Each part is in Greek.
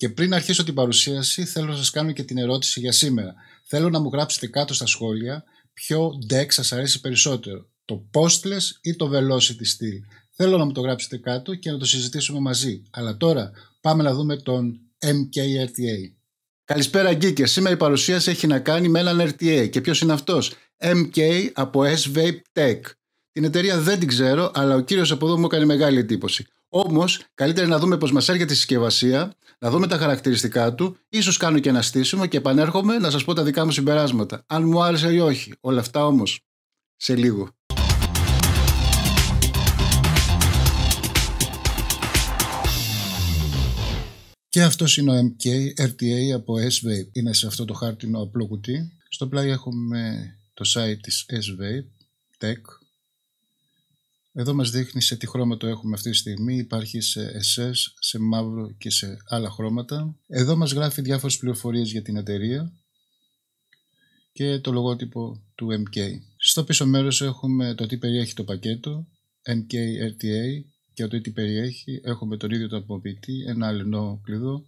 Και πριν αρχίσω την παρουσίαση, θέλω να σας κάνω και την ερώτηση για σήμερα. Θέλω να μου γράψετε κάτω στα σχόλια ποιο deck σας αρέσει περισσότερο, το postless ή το velocity steel. Θέλω να μου το γράψετε κάτω και να το συζητήσουμε μαζί. Αλλά τώρα πάμε να δούμε τον MKRTA. Καλησπέρα Γκίκε. Σήμερα η παρουσίαση έχει να κάνει με έναν RTA. Και ποιος είναι αυτός, MK από S-Vape Tech. Την εταιρεία δεν την ξέρω, αλλά ο κύριος από εδώ μου έκανε μεγάλη εντύπωση. Όμως, καλύτερα να δούμε πώς μας έρχεται η συσκευασία, να δούμε τα χαρακτηριστικά του, ίσως κάνω και ένα στήσιμο και επανέρχομαι να σας πω τα δικά μου συμπεράσματα. Αν μου άρεσε ή όχι. Όλα αυτά όμως σε λίγο. Και αυτός είναι ο MK RTA από S-Vape. Είναι σε αυτό το χάρτινο απλό κουτί. Στο πλάι έχουμε το site της S-Vape Tech εδώ μας δείχνει σε τι χρώμα το έχουμε αυτή τη στιγμή. Υπάρχει σε SS, σε μαύρο και σε άλλα χρώματα. Εδώ μας γράφει διάφορες πληροφορίες για την εταιρεία και το λογότυπο του MK. Στο πίσω μέρος έχουμε το τι περιέχει το πακέτο, MK RTA και το τι περιέχει. Έχουμε τον ίδιο το αποποιητή, ένα άλλο κλειδό.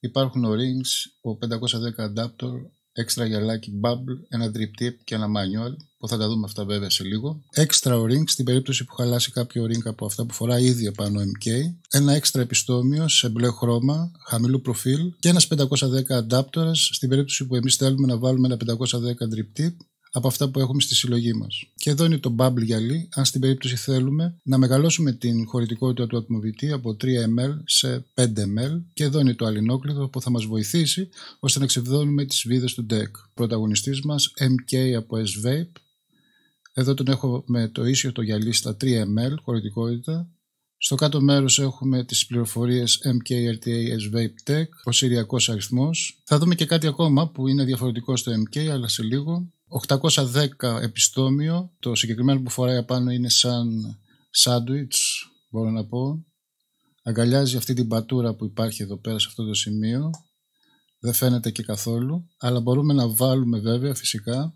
Υπάρχουν ο rings, ο 510 adapter, έξτρα γυαλάκι bubble, ένα drip tip και ένα manual που θα τα δούμε αυτά βέβαια σε λίγο. Έξτρα ο ring στην περίπτωση που χαλάσει κάποιο ring από αυτά που φορά ήδη επάνω MK. Ένα έξτρα επιστόμιο σε μπλε χρώμα, χαμηλού προφίλ και ένας 510 adapter στην περίπτωση που εμείς θέλουμε να βάλουμε ένα 510 drip tip από αυτά που έχουμε στη συλλογή μας. Και εδώ είναι το bubble γυαλί, αν στην περίπτωση θέλουμε να μεγαλώσουμε την χωρητικότητα του ατμοβητή από 3 ml σε 5 ml. Και εδώ είναι το αλληνόκλειδο που θα μας βοηθήσει ώστε να ξεβδώνουμε τις βίδες του deck. Πρωταγωνιστής μας MK από S-Vape. Εδώ τον έχω με το ίσιο το γυαλί στα 3 ml χωρητικότητα. Στο κάτω μέρος έχουμε τις πληροφορίες MKRTA Vape Tech, ο σηριακός αριθμός. Θα δούμε και κάτι ακόμα που είναι διαφορετικό στο MK, αλλά σε λίγο. 810 επιστόμιο, το συγκεκριμένο που φοράει απάνω είναι σαν σάντουιτς, μπορώ να πω. Αγκαλιάζει αυτή την πατούρα που υπάρχει εδώ πέρα σε αυτό το σημείο. Δεν φαίνεται και καθόλου, αλλά μπορούμε να βάλουμε βέβαια φυσικά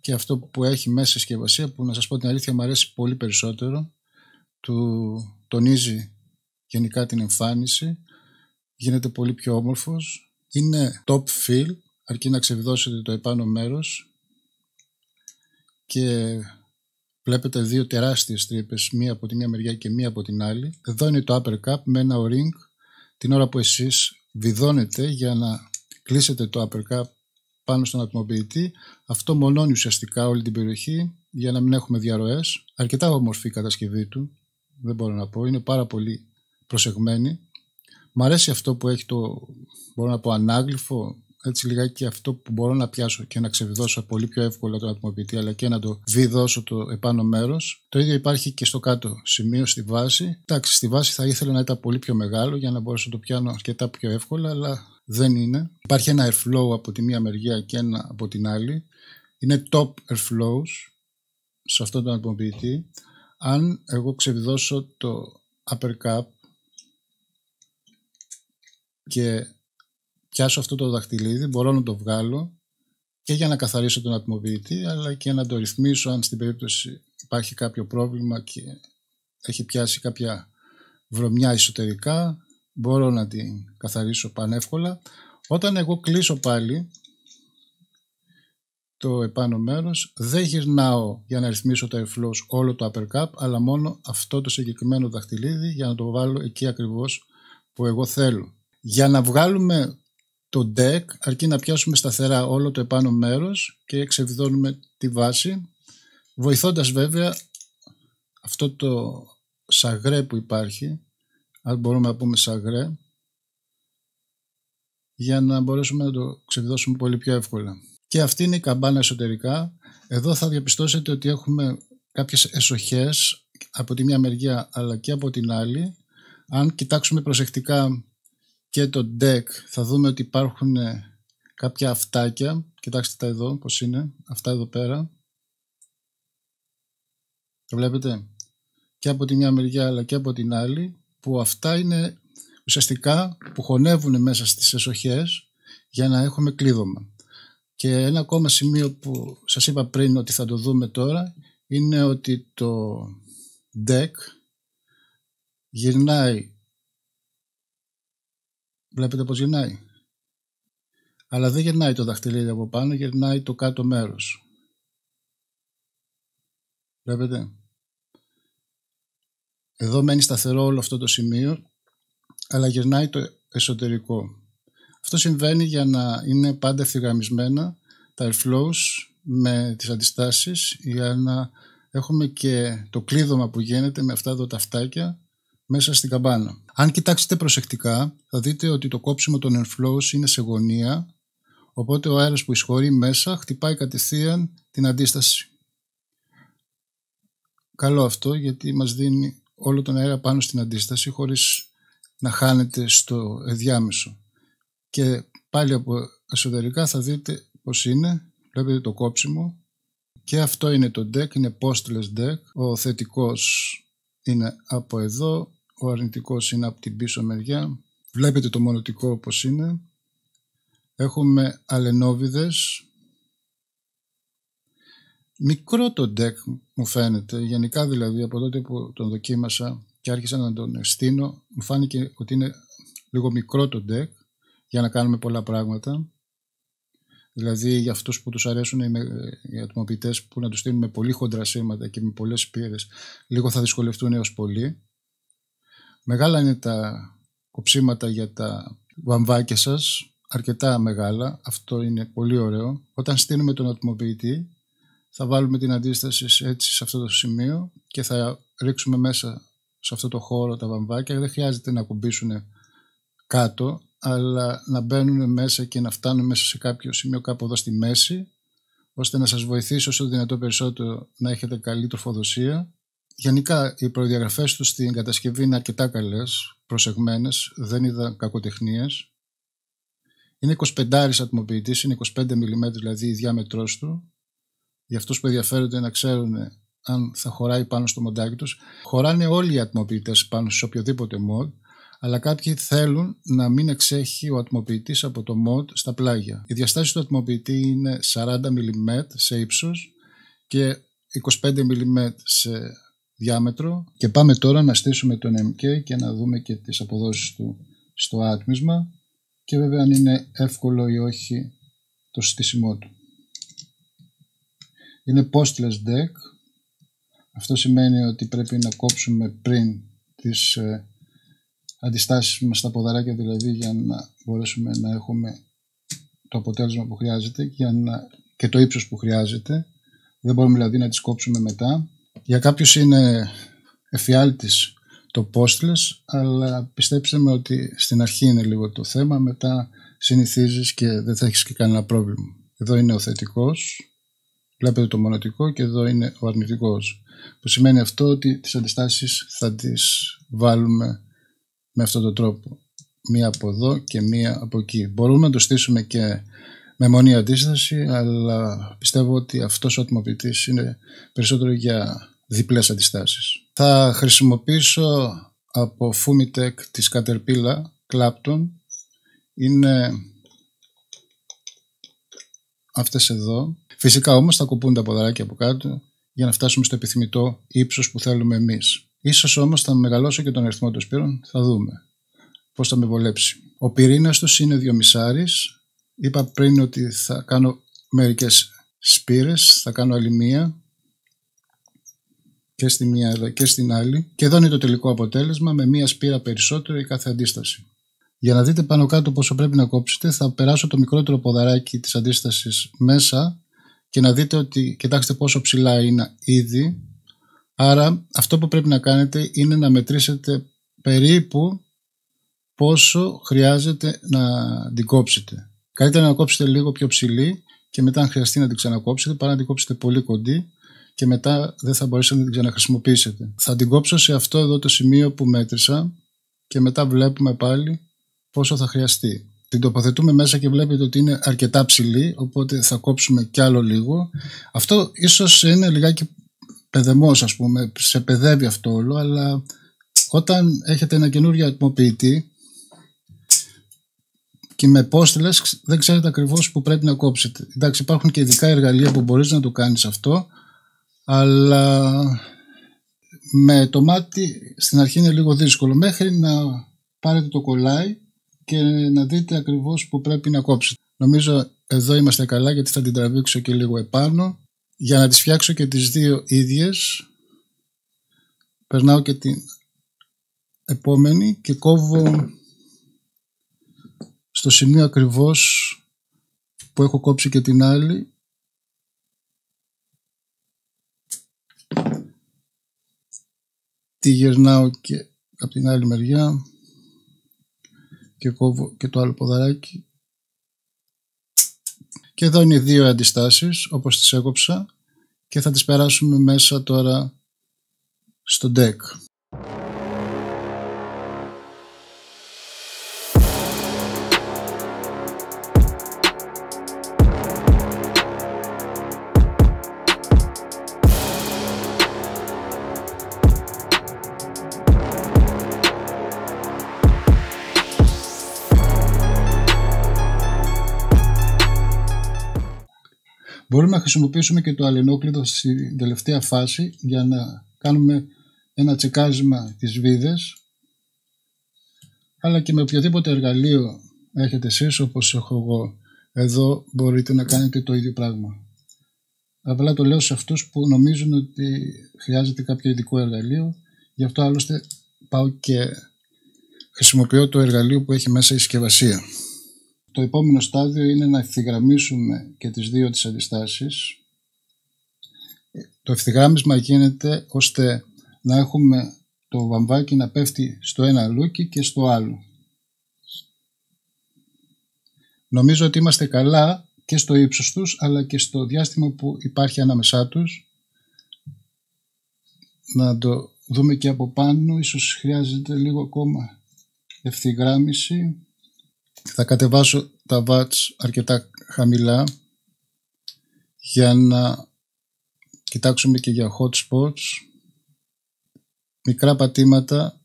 και αυτό που έχει μέσα στη συσκευασία που να σας πω την αλήθεια μου αρέσει πολύ περισσότερο. Του τονίζει γενικά την εμφάνιση, γίνεται πολύ πιο όμορφος. Είναι top feel, αρκεί να ξεβιδώσετε το επάνω μέρος και βλέπετε δύο τεράστιες τρύπες, μία από τη μία μεριά και μία από την άλλη. Εδώ είναι το cup με ενα o-ring την ώρα που εσείς βιδώνετε για να κλείσετε το upper cup πάνω στον ατμοποιητή. Αυτό μονώνει ουσιαστικά όλη την περιοχή για να μην έχουμε διαρροές. Αρκετά όμορφη η κατασκευή του, δεν μπορώ να πω, είναι πάρα πολύ προσεγμένη. Μ' αρέσει αυτό που έχει το, να πω, ανάγλυφο έτσι λιγάκι αυτό που μπορώ να πιάσω και να ξεβιδώσω πολύ πιο εύκολα τον ατμοποιητή, αλλά και να το βιδώσω το επάνω μέρος. Το ίδιο υπάρχει και στο κάτω σημείο, στη βάση. Εντάξει, στη βάση θα ήθελα να ήταν πολύ πιο μεγάλο για να μπορέσω να το πιάνω αρκετά πιο εύκολα, αλλά δεν είναι. Υπάρχει ένα airflow από τη μία μεριά και ένα από την άλλη. Είναι top airflows σε αυτόν τον ατμοποιητή. Αν εγώ ξεβιδώσω το upper cap και πιάσω αυτό το δαχτυλίδι, μπορώ να το βγάλω και για να καθαρίσω τον ατμοποιητή, αλλά και να το ρυθμίσω αν στην περίπτωση υπάρχει κάποιο πρόβλημα και έχει πιάσει κάποια βρωμιά εσωτερικά, μπορώ να την καθαρίσω πανεύκολα. Όταν εγώ κλείσω πάλι το επάνω μέρος, δεν γυρνάω για να ρυθμίσω το airflows όλο το upper cup, αλλά μόνο αυτό το συγκεκριμένο δαχτυλίδι για να το βάλω εκεί ακριβώς που εγώ θέλω. Για να βγάλουμε το deck αρκεί να πιάσουμε σταθερά όλο το επάνω μέρος και εξεβιδώνουμε τη βάση βοηθώντας βέβαια αυτό το σαγρέ που υπάρχει αν μπορούμε να πούμε σαγρέ για να μπορέσουμε να το ξεβιδώσουμε πολύ πιο εύκολα. Και αυτή είναι η καμπάνα εσωτερικά. Εδώ θα διαπιστώσετε ότι έχουμε κάποιες εσοχές από τη μία μεριά αλλά και από την άλλη. Αν κοιτάξουμε προσεκτικά και το deck θα δούμε ότι υπάρχουν ε, κάποια αυτάκια. Κοιτάξτε τα εδώ πώς είναι. Αυτά εδώ πέρα. τα βλέπετε. Και από τη μια μεριά αλλά και από την άλλη που αυτά είναι ουσιαστικά που χωνεύουν μέσα στις εσοχές για να έχουμε κλείδωμα. Και ένα ακόμα σημείο που σας είπα πριν ότι θα το δούμε τώρα είναι ότι το deck γυρνάει Βλέπετε πως γυρνάει. Αλλά δεν γυρνάει το δαχτυλίδι από πάνω, γυρνάει το κάτω μέρος. Βλέπετε. Εδώ μένει σταθερό όλο αυτό το σημείο, αλλά γυρνάει το εσωτερικό. Αυτό συμβαίνει για να είναι πάντα ευθυγραμμισμένα τα airflows με τις αντιστάσεις για να έχουμε και το κλείδωμα που γίνεται με αυτά εδώ τα φτάκια μέσα στην καμπάνα. Αν κοιτάξετε προσεκτικά, θα δείτε ότι το κόψιμο των airflows είναι σε γωνία, οπότε ο αέρας που εισχωρεί μέσα χτυπάει κατευθείαν την αντίσταση. Καλό αυτό γιατί μας δίνει όλο τον αέρα πάνω στην αντίσταση χωρίς να χάνεται στο διάμεσο. Και πάλι από εσωτερικά θα δείτε πώς είναι. Βλέπετε το κόψιμο. Και αυτό είναι το deck, είναι postless deck. Ο θετικός είναι από εδώ, ο αρνητικός είναι από την πίσω μεριά. Βλέπετε το μονοτικό όπως είναι. Έχουμε αλενόβιδες. Μικρό το deck μου φαίνεται, γενικά δηλαδή από τότε που τον δοκίμασα και άρχισα να τον στείνω, μου φάνηκε ότι είναι λίγο μικρό το deck για να κάνουμε πολλά πράγματα. Δηλαδή για αυτούς που τους αρέσουν οι, οι που να τους στείλουν με πολύ χοντρά σήματα και με πολλές πύρες λίγο θα δυσκολευτούν έως πολύ. Μεγάλα είναι τα κοψίματα για τα βαμβάκια σας, αρκετά μεγάλα, αυτό είναι πολύ ωραίο. Όταν στείλουμε τον ατμοποιητή θα βάλουμε την αντίσταση έτσι σε αυτό το σημείο και θα ρίξουμε μέσα σε αυτό το χώρο τα βαμβάκια, δεν χρειάζεται να κουμπίσουν κάτω, αλλά να μπαίνουν μέσα και να φτάνουν μέσα σε κάποιο σημείο κάπου εδώ στη μέση, ώστε να σας βοηθήσει όσο δυνατό περισσότερο να έχετε καλή τροφοδοσία. Γενικά οι προδιαγραφές τους στην κατασκευή είναι αρκετά καλές, προσεγμένες, δεν είδα κακοτεχνίες. Είναι 25 ατμοποιητής, είναι 25 mm δηλαδή η διάμετρός του. Για αυτούς που ενδιαφέρονται να ξέρουν αν θα χωράει πάνω στο μοντάκι τους. Χωράνε όλοι οι ατμοποιητές πάνω σε οποιοδήποτε mod, αλλά κάποιοι θέλουν να μην εξέχει ο ατμοποιητής από το mod στα πλάγια. Η διαστάση του ατμοποιητή είναι 40 mm σε ύψος και 25 mm σε διάμετρο και πάμε τώρα να στήσουμε τον MK και να δούμε και τις αποδόσεις του στο άτμισμα και βέβαια αν είναι εύκολο ή όχι το στήσιμό του. Είναι postless deck. Αυτό σημαίνει ότι πρέπει να κόψουμε πριν τις ε, αντιστάσεις μας στα ποδαράκια δηλαδή για να μπορέσουμε να έχουμε το αποτέλεσμα που χρειάζεται για να... και το ύψος που χρειάζεται. Δεν μπορούμε δηλαδή να τις κόψουμε μετά. Για κάποιους είναι εφιάλτης το postless, αλλά πιστέψτε με ότι στην αρχή είναι λίγο το θέμα, μετά συνηθίζεις και δεν θα έχεις και κανένα πρόβλημα. Εδώ είναι ο θετικός, βλέπετε το μονοτικό και εδώ είναι ο αρνητικός, που σημαίνει αυτό ότι τις αντιστάσεις θα τις βάλουμε με αυτόν τον τρόπο. Μία από εδώ και μία από εκεί. Μπορούμε να το στήσουμε και με μονή αντίσταση, αλλά πιστεύω ότι αυτός ο ατμοποιητής είναι περισσότερο για διπλές αντιστάσεις. Θα χρησιμοποιήσω από Fumitech της Caterpillar Clapton. Είναι αυτές εδώ. Φυσικά όμως θα κουπούν τα ποδαράκια από κάτω για να φτάσουμε στο επιθυμητό ύψος που θέλουμε εμείς. Ίσως όμως θα μεγαλώσω και τον αριθμό των σπύρων, θα δούμε πώς θα με βολέψει. Ο πυρήνας τους είναι δυο δυομισάρης. Είπα πριν ότι θα κάνω μερικές σπύρες, θα κάνω άλλη μία και στη μία και στην άλλη. Και εδώ είναι το τελικό αποτέλεσμα με μία σπύρα περισσότερο η κάθε αντίσταση. Για να δείτε πάνω κάτω πόσο πρέπει να κόψετε, θα περάσω το μικρότερο ποδαράκι της αντίστασης μέσα και να δείτε ότι κοιτάξτε πόσο ψηλά είναι ήδη Άρα αυτό που πρέπει να κάνετε είναι να μετρήσετε περίπου πόσο χρειάζεται να την κόψετε. Καλύτερα να κόψετε λίγο πιο ψηλή και μετά αν χρειαστεί να την ξανακόψετε παρά να την κόψετε πολύ κοντή και μετά δεν θα μπορέσετε να την ξαναχρησιμοποιήσετε. Θα την κόψω σε αυτό εδώ το σημείο που μέτρησα και μετά βλέπουμε πάλι πόσο θα χρειαστεί. Την τοποθετούμε μέσα και βλέπετε ότι είναι αρκετά ψηλή, οπότε θα κόψουμε κι άλλο λίγο. Αυτό ίσως είναι λιγάκι παιδεμός ας πούμε, σε παιδεύει αυτό όλο, αλλά όταν έχετε ένα καινούριο ατμοποιητή και με πόστιλες δεν ξέρετε ακριβώς που πρέπει να κόψετε. Εντάξει, υπάρχουν και ειδικά εργαλεία που μπορείς να το κάνεις αυτό, αλλά με το μάτι στην αρχή είναι λίγο δύσκολο μέχρι να πάρετε το κολλάι και να δείτε ακριβώς που πρέπει να κόψετε. Νομίζω εδώ είμαστε καλά γιατί θα την τραβήξω και λίγο επάνω για να τις φτιάξω και τις δύο ίδιες περνάω και την επόμενη και κόβω στο σημείο ακριβώς που έχω κόψει και την άλλη τη γυρνάω και από την άλλη μεριά και κόβω και το άλλο ποδαράκι και εδώ είναι οι δύο αντιστάσεις όπως τις έκοψα και θα τις περάσουμε μέσα τώρα στο deck. Μπορούμε να χρησιμοποιήσουμε και το αλληνόκλειδο στην τελευταία φάση για να κάνουμε ένα τσεκάζιμα της βίδες αλλά και με οποιοδήποτε εργαλείο έχετε εσείς όπως έχω εγώ εδώ μπορείτε να κάνετε το ίδιο πράγμα. Απλά το λέω σε αυτούς που νομίζουν ότι χρειάζεται κάποιο ειδικό εργαλείο γι' αυτό άλλωστε πάω και χρησιμοποιώ το εργαλείο που έχει μέσα η συσκευασία το επόμενο στάδιο είναι να ευθυγραμμίσουμε και τις δύο τις αντιστάσεις. Το ευθυγράμμισμα γίνεται ώστε να έχουμε το βαμβάκι να πέφτει στο ένα λούκι και στο άλλο. Νομίζω ότι είμαστε καλά και στο ύψος τους αλλά και στο διάστημα που υπάρχει ανάμεσά τους. Να το δούμε και από πάνω, ίσως χρειάζεται λίγο ακόμα ευθυγράμμιση θα κατεβάσω τα watts αρκετά χαμηλά για να κοιτάξουμε και για hot spots μικρά πατήματα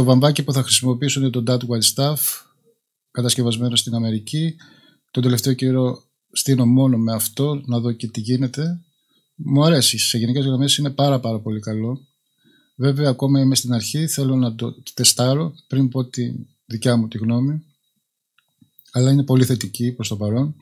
το βαμβάκι που θα είναι το Dat White Staff, κατασκευασμένο στην Αμερική. Τον τελευταίο καιρό στείνω μόνο με αυτό, να δω και τι γίνεται. Μου αρέσει, σε γενικές γραμμές είναι πάρα πάρα πολύ καλό. Βέβαια ακόμα είμαι στην αρχή, θέλω να το τεστάρω πριν πω τη δικιά μου τη γνώμη. Αλλά είναι πολύ θετική προς το παρόν.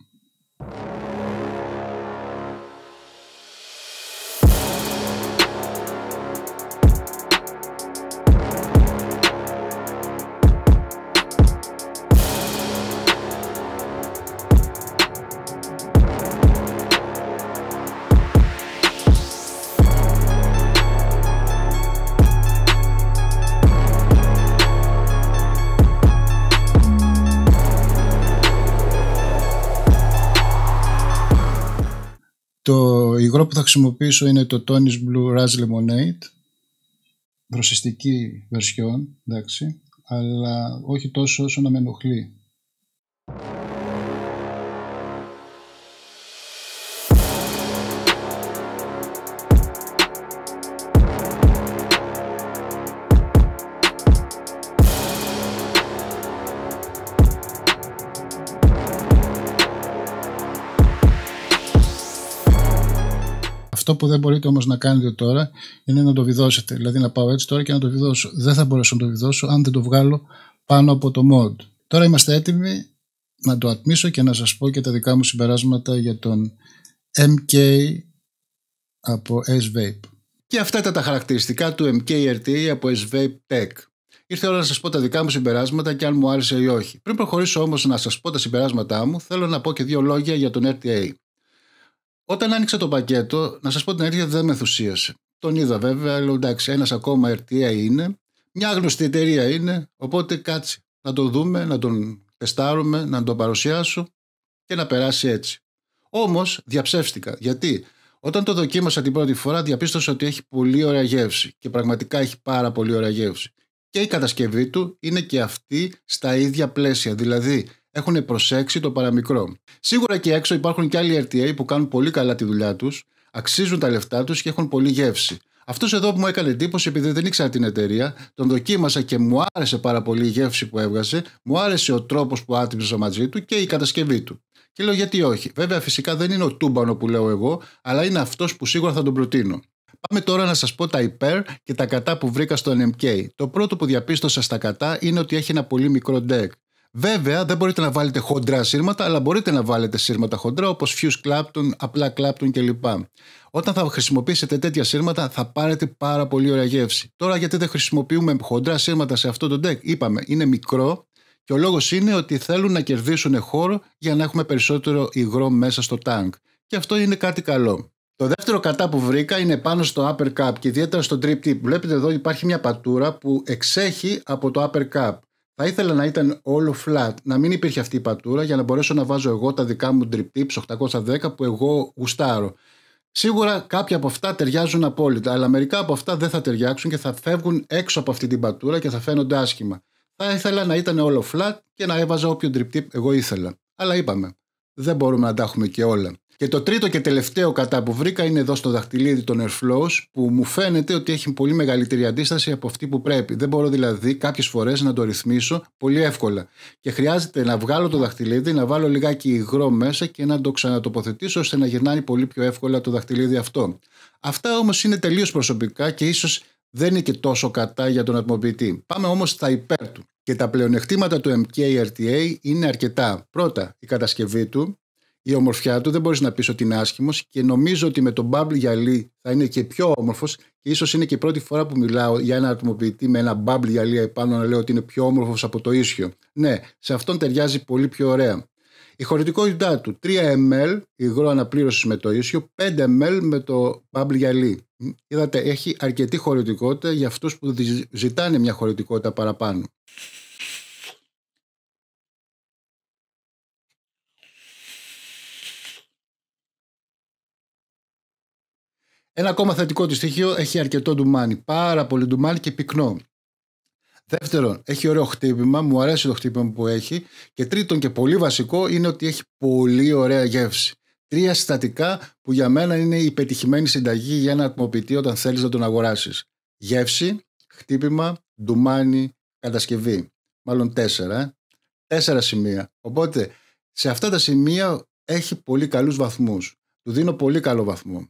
υγρό που θα χρησιμοποιήσω είναι το Tony's Blue Raz Lemonade. δροσιστική βερσιόν, εντάξει. Αλλά όχι τόσο όσο να με ενοχλεί. Αυτό που δεν μπορείτε όμως να κάνετε τώρα είναι να το βιδώσετε. Δηλαδή να πάω έτσι τώρα και να το βιδώσω. Δεν θα μπορέσω να το βιδώσω αν δεν το βγάλω πάνω από το mod. Τώρα είμαστε έτοιμοι να το ατμίσω και να σας πω και τα δικά μου συμπεράσματα για τον MK από S-Vape. Και αυτά ήταν τα χαρακτηριστικά του MKRT από S-Vape Tech. Ήρθε η ώρα να σας πω τα δικά μου συμπεράσματα και αν μου άρεσε ή όχι. Πριν προχωρήσω όμως να σας πω τα συμπεράσματά μου, θέλω να πω και δύο λόγια για τον RTA. Όταν άνοιξα το πακέτο, να σας πω την αλήθεια, δεν με ενθουσίασε. Τον είδα βέβαια, αλλά εντάξει, ένας ακόμα RTA είναι, μια γνωστή εταιρεία είναι, οπότε κάτσε να το δούμε, να τον τεστάρουμε, να τον παρουσιάσω και να περάσει έτσι. Όμως διαψεύστηκα. Γιατί όταν το δοκίμασα την πρώτη φορά, διαπίστωσα ότι έχει πολύ ωραία γεύση και πραγματικά έχει πάρα πολύ ωραία γεύση. Και η κατασκευή του είναι και αυτή στα ίδια πλαίσια. Δηλαδή, έχουν προσέξει το παραμικρό. Σίγουρα και έξω υπάρχουν και άλλοι RTA που κάνουν πολύ καλά τη δουλειά τους, αξίζουν τα λεφτά τους και έχουν πολύ γεύση. Αυτός εδώ που μου έκανε εντύπωση, επειδή δεν ήξερα την εταιρεία, τον δοκίμασα και μου άρεσε πάρα πολύ η γεύση που έβγαζε, μου άρεσε ο τρόπος που άτυψα μαζί του και η κατασκευή του. Και λέω γιατί όχι. Βέβαια, φυσικά δεν είναι ο τούμπανο που λέω εγώ, αλλά είναι αυτός που σίγουρα θα τον προτείνω. Πάμε τώρα να σας πω τα υπέρ και τα κατά που βρήκα στο NMK. Το πρώτο που διαπίστωσα στα κατά είναι ότι έχει ένα πολύ μικρό deck. Βέβαια, δεν μπορείτε να βάλετε χοντρά σύρματα, αλλά μπορείτε να βάλετε σύρματα χοντρά όπως fuse clapton, απλά clapton κλπ. Όταν θα χρησιμοποιήσετε τέτοια σύρματα, θα πάρετε πάρα πολύ ωραία γεύση. Τώρα, γιατί δεν χρησιμοποιούμε χοντρά σύρματα σε αυτό το deck, είπαμε, είναι μικρό και ο λόγος είναι ότι θέλουν να κερδίσουν χώρο για να έχουμε περισσότερο υγρό μέσα στο tank. Και αυτό είναι κάτι καλό. Το δεύτερο κατά που βρήκα είναι πάνω στο upper cap και ιδιαίτερα στο drip tip. Βλέπετε εδώ υπάρχει μια πατούρα που εξέχει από το upper cap. Θα ήθελα να ήταν όλο flat, να μην υπήρχε αυτή η πατούρα για να μπορέσω να βάζω εγώ τα δικά μου drip tips 810 που εγώ γουστάρω. Σίγουρα κάποια από αυτά ταιριάζουν απόλυτα, αλλά μερικά από αυτά δεν θα ταιριάξουν και θα φεύγουν έξω από αυτή την πατούρα και θα φαίνονται άσχημα. Θα ήθελα να ήταν όλο flat και να έβαζα όποιο drip tip εγώ ήθελα. Αλλά είπαμε, δεν μπορούμε να τα έχουμε και όλα. Και το τρίτο και τελευταίο κατά που βρήκα είναι εδώ στο δαχτυλίδι των Airflows που μου φαίνεται ότι έχει πολύ μεγαλύτερη αντίσταση από αυτή που πρέπει. Δεν μπορώ δηλαδή κάποιες φορές να το ρυθμίσω πολύ εύκολα. Και χρειάζεται να βγάλω το δαχτυλίδι, να βάλω λιγάκι υγρό μέσα και να το ξανατοποθετήσω ώστε να γυρνάει πολύ πιο εύκολα το δαχτυλίδι αυτό. Αυτά όμως είναι τελείως προσωπικά και ίσως δεν είναι και τόσο κατά για τον ατμοποιητή. Πάμε όμως στα υπέρ του. Και τα πλεονεκτήματα του MKRTA είναι αρκετά. Πρώτα, η κατασκευή του, η ομορφιά του, δεν μπορείς να πεις ότι είναι άσχημος και νομίζω ότι με τον bubble γυαλί θα είναι και πιο όμορφος και ίσως είναι και η πρώτη φορά που μιλάω για ένα ατμοποιητή με ένα bubble γυαλί επάνω να λέω ότι είναι πιο όμορφος από το ίσιο. Ναι, σε αυτόν ταιριάζει πολύ πιο ωραία. Η χωρητικότητά του 3 ml υγρό αναπλήρωσης με το ίσιο, 5 ml με το bubble γυαλί είδατε, έχει αρκετή χωρητικότητα για αυτούς που ζητάνε μια χωρητικότητα παραπάνω. Ένα ακόμα θετικό του στοιχείο έχει αρκετό ντουμάνι. Πάρα πολύ ντουμάνι και πυκνό. Δεύτερον, έχει ωραίο χτύπημα, μου αρέσει το χτύπημα που έχει. Και τρίτον και πολύ βασικό είναι ότι έχει πολύ ωραία γεύση τρία συστατικά που για μένα είναι η πετυχημένη συνταγή για ένα ατμοποιητή όταν θέλεις να τον αγοράσεις. Γεύση, χτύπημα, ντουμάνι, κατασκευή. Μάλλον τέσσερα. Ε. Τέσσερα σημεία. Οπότε σε αυτά τα σημεία έχει πολύ καλούς βαθμούς. Του δίνω πολύ καλό βαθμό.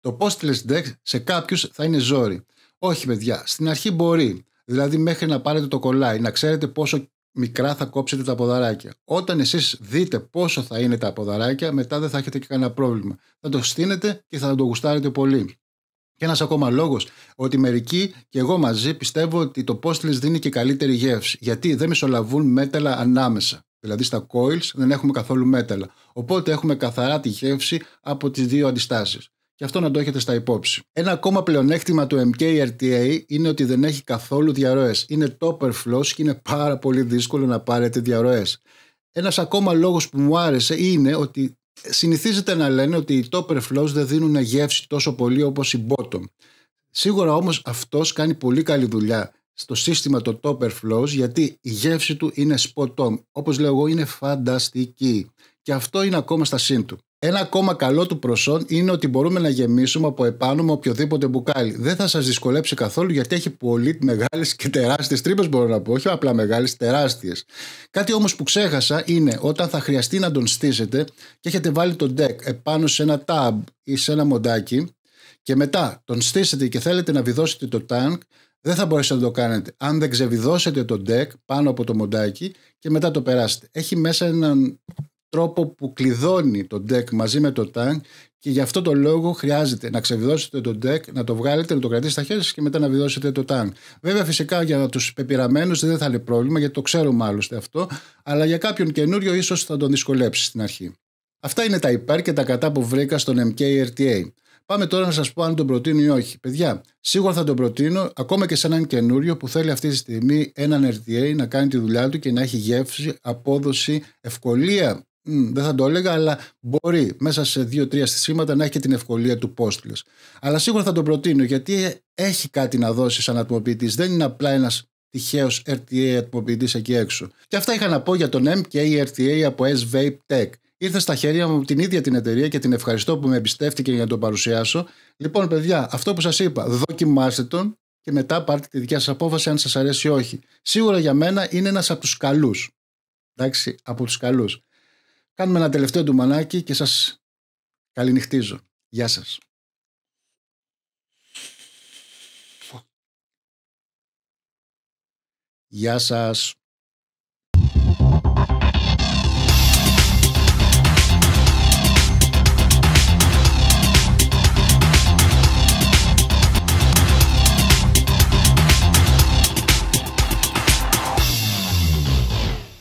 Το postless deck σε κάποιους θα είναι ζόρι. Όχι παιδιά, στην αρχή μπορεί. Δηλαδή μέχρι να πάρετε το κολλάι, να ξέρετε πόσο μικρά θα κόψετε τα ποδαράκια. Όταν εσείς δείτε πόσο θα είναι τα ποδαράκια, μετά δεν θα έχετε και κανένα πρόβλημα. Θα το στείνετε και θα το γουστάρετε πολύ. Και ένας ακόμα λόγος, ότι μερικοί και εγώ μαζί πιστεύω ότι το πόστιλε δίνει και καλύτερη γεύση. Γιατί δεν μισολαβούν μέταλλα ανάμεσα. Δηλαδή στα coils δεν έχουμε καθόλου μέταλλα. Οπότε έχουμε καθαρά τη γεύση από τις δύο αντιστάσεις και αυτό να το έχετε στα υπόψη. Ένα ακόμα πλεονέκτημα του MKRTA είναι ότι δεν έχει καθόλου διαρροές. Είναι topper flows και είναι πάρα πολύ δύσκολο να πάρετε διαρροές. Ένας ακόμα λόγος που μου άρεσε είναι ότι συνηθίζεται να λένε ότι οι topper flows δεν δίνουν γεύση τόσο πολύ όπως οι bottom. Σίγουρα όμως αυτός κάνει πολύ καλή δουλειά στο σύστημα το topper flows γιατί η γεύση του είναι spot on. Όπως λέω εγώ, είναι φανταστική. Και αυτό είναι ακόμα στα σύν ένα ακόμα καλό του προσόν είναι ότι μπορούμε να γεμίσουμε από επάνω με οποιοδήποτε μπουκάλι. Δεν θα σας δυσκολέψει καθόλου γιατί έχει πολύ μεγάλες και τεράστιες τρύπες, μπορώ να πω. Όχι απλά μεγάλες, τεράστιες. Κάτι όμως που ξέχασα είναι όταν θα χρειαστεί να τον στήσετε και έχετε βάλει τον deck επάνω σε ένα tab ή σε ένα μοντάκι και μετά τον στήσετε και θέλετε να βιδώσετε το tank, δεν θα μπορέσετε να το κάνετε. Αν δεν ξεβιδώσετε τον deck πάνω από το μοντάκι και μετά το περάσετε. Έχει μέσα έναν τρόπο που κλειδώνει το deck μαζί με το tank και γι' αυτό το λόγο χρειάζεται να ξεβιδώσετε τον deck, να το βγάλετε, να το κρατήσετε στα χέρια σας και μετά να βιδώσετε το tank. Βέβαια, φυσικά για τους πεπειραμένους δεν θα είναι πρόβλημα, γιατί το ξέρουμε άλλωστε αυτό, αλλά για κάποιον καινούριο ίσως θα τον δυσκολέψει στην αρχή. Αυτά είναι τα υπέρ και τα κατά που βρήκα στον MKRTA. Πάμε τώρα να σας πω αν τον προτείνω ή όχι. Παιδιά, σίγουρα θα τον προτείνω ακόμα και σε έναν καινούριο που θέλει αυτή τη στιγμή έναν RTA να κάνει τη δουλειά του και να έχει γεύση, απόδοση, ευκολία δεν θα το έλεγα, αλλά μπορεί μέσα σε δύο-τρία συστήματα να έχει και την ευκολία του postless. Αλλά σίγουρα θα τον προτείνω γιατί έχει κάτι να δώσει σαν ατμοποιητής. Δεν είναι απλά ένας τυχαίος RTA ατμοποιητής εκεί έξω. Και αυτά είχα να πω για τον MKRTA από S-Vape Tech. Ήρθε στα χέρια μου την ίδια την εταιρεία και την ευχαριστώ που με εμπιστεύτηκε για να τον παρουσιάσω. Λοιπόν, παιδιά, αυτό που σας είπα, δοκιμάστε τον και μετά πάρτε τη δικιά σας απόφαση αν σας αρέσει ή όχι. Σίγουρα για μένα είναι ένας από τους καλούς. Εντάξει, από τους καλούς. Κάνουμε ένα τελευταίο ντουμανάκι και σας καληνυχτίζω. Γεια σας. Γεια σας.